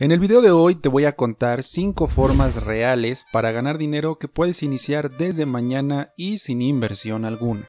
En el video de hoy te voy a contar 5 formas reales para ganar dinero que puedes iniciar desde mañana y sin inversión alguna.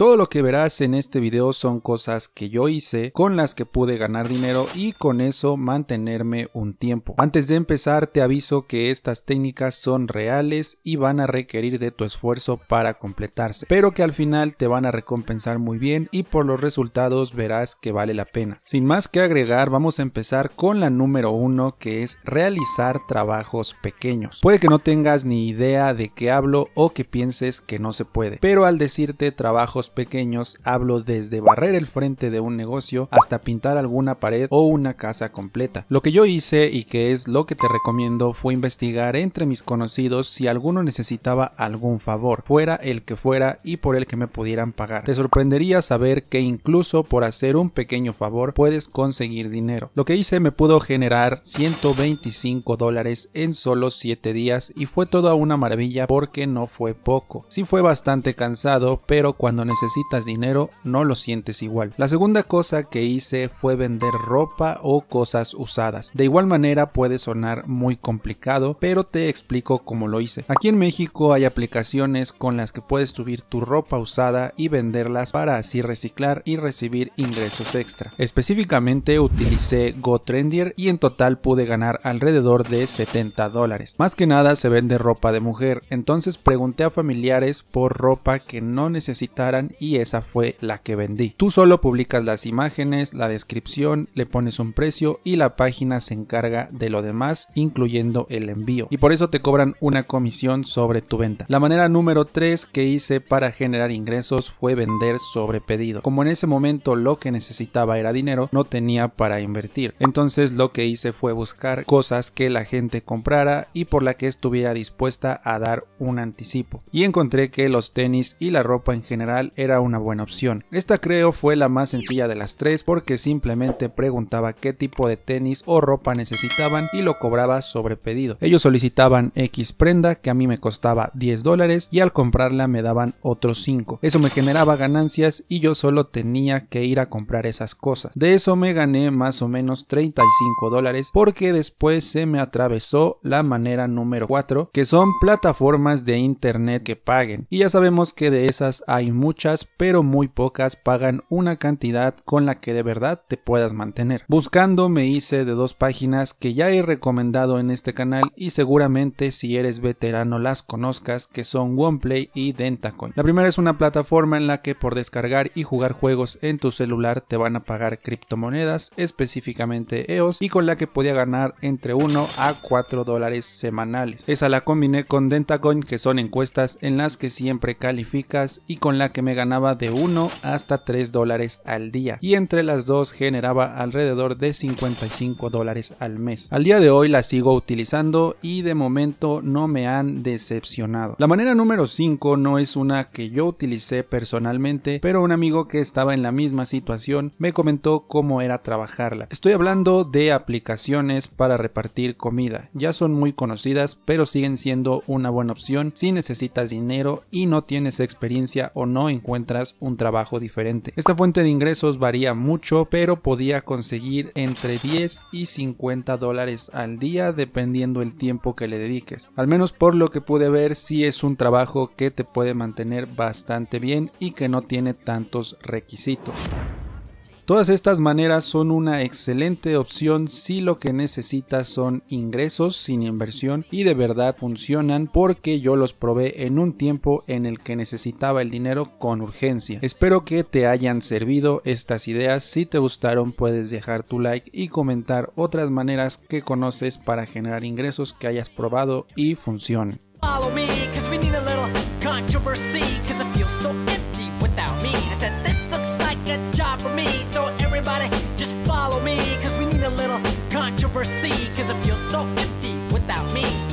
Todo lo que verás en este video son cosas que yo hice, con las que pude ganar dinero y con eso mantenerme un tiempo. Antes de empezar te aviso que estas técnicas son reales y van a requerir de tu esfuerzo para completarse, pero que al final te van a recompensar muy bien y por los resultados verás que vale la pena. Sin más que agregar, vamos a empezar con la número uno que es realizar trabajos pequeños. Puede que no tengas ni idea de qué hablo o que pienses que no se puede, pero al decirte trabajos pequeños, hablo desde barrer el frente de un negocio hasta pintar alguna pared o una casa completa. Lo que yo hice y que es lo que te recomiendo fue investigar entre mis conocidos si alguno necesitaba algún favor, fuera el que fuera y por el que me pudieran pagar. Te sorprendería saber que incluso por hacer un pequeño favor puedes conseguir dinero. Lo que hice me pudo generar 125 dólares en solo 7 días y fue toda una maravilla porque no fue poco. Si fue bastante cansado, pero cuando necesitaba necesitas dinero no lo sientes igual. La segunda cosa que hice fue vender ropa o cosas usadas. De igual manera puede sonar muy complicado, pero te explico cómo lo hice. Aquí en México hay aplicaciones con las que puedes subir tu ropa usada y venderlas para así reciclar y recibir ingresos extra. Específicamente utilicé GoTrendier y en total pude ganar alrededor de 70 dólares. Más que nada se vende ropa de mujer, entonces pregunté a familiares por ropa que no necesitara y esa fue la que vendí. Tú solo publicas las imágenes, la descripción, le pones un precio y la página se encarga de lo demás, incluyendo el envío. Y por eso te cobran una comisión sobre tu venta. La manera número 3 que hice para generar ingresos fue vender sobre pedido. Como en ese momento lo que necesitaba era dinero, no tenía para invertir. Entonces lo que hice fue buscar cosas que la gente comprara y por la que estuviera dispuesta a dar un anticipo. Y encontré que los tenis y la ropa en general era una buena opción. Esta creo fue la más sencilla de las tres porque simplemente preguntaba qué tipo de tenis o ropa necesitaban y lo cobraba sobre pedido. Ellos solicitaban X prenda que a mí me costaba 10 dólares y al comprarla me daban otros 5. Eso me generaba ganancias y yo solo tenía que ir a comprar esas cosas. De eso me gané más o menos 35 dólares porque después se me atravesó la manera número 4 que son plataformas de internet que paguen. Y ya sabemos que de esas hay muchas pero muy pocas pagan una cantidad con la que de verdad te puedas mantener. Buscando me hice de dos páginas que ya he recomendado en este canal y seguramente si eres veterano las conozcas que son OnePlay y Dentacon. La primera es una plataforma en la que por descargar y jugar juegos en tu celular te van a pagar criptomonedas, específicamente EOS, y con la que podía ganar entre 1 a 4 dólares semanales. Esa la combiné con Dentacoin que son encuestas en las que siempre calificas y con la que me ganaba de 1 hasta 3 dólares al día y entre las dos generaba alrededor de 55 dólares al mes. Al día de hoy la sigo utilizando y de momento no me han decepcionado. La manera número 5 no es una que yo utilicé personalmente, pero un amigo que estaba en la misma situación me comentó cómo era trabajarla. Estoy hablando de aplicaciones para repartir comida. Ya son muy conocidas, pero siguen siendo una buena opción si necesitas dinero y no tienes experiencia o no en encuentras un trabajo diferente. Esta fuente de ingresos varía mucho, pero podía conseguir entre 10 y 50 dólares al día dependiendo el tiempo que le dediques. Al menos por lo que pude ver, si sí es un trabajo que te puede mantener bastante bien y que no tiene tantos requisitos. Todas estas maneras son una excelente opción si lo que necesitas son ingresos sin inversión y de verdad funcionan porque yo los probé en un tiempo en el que necesitaba el dinero con urgencia. Espero que te hayan servido estas ideas. Si te gustaron puedes dejar tu like y comentar otras maneras que conoces para generar ingresos que hayas probado y funcionen. a job for me. So everybody just follow me, cause we need a little controversy, cause it feels so empty without me.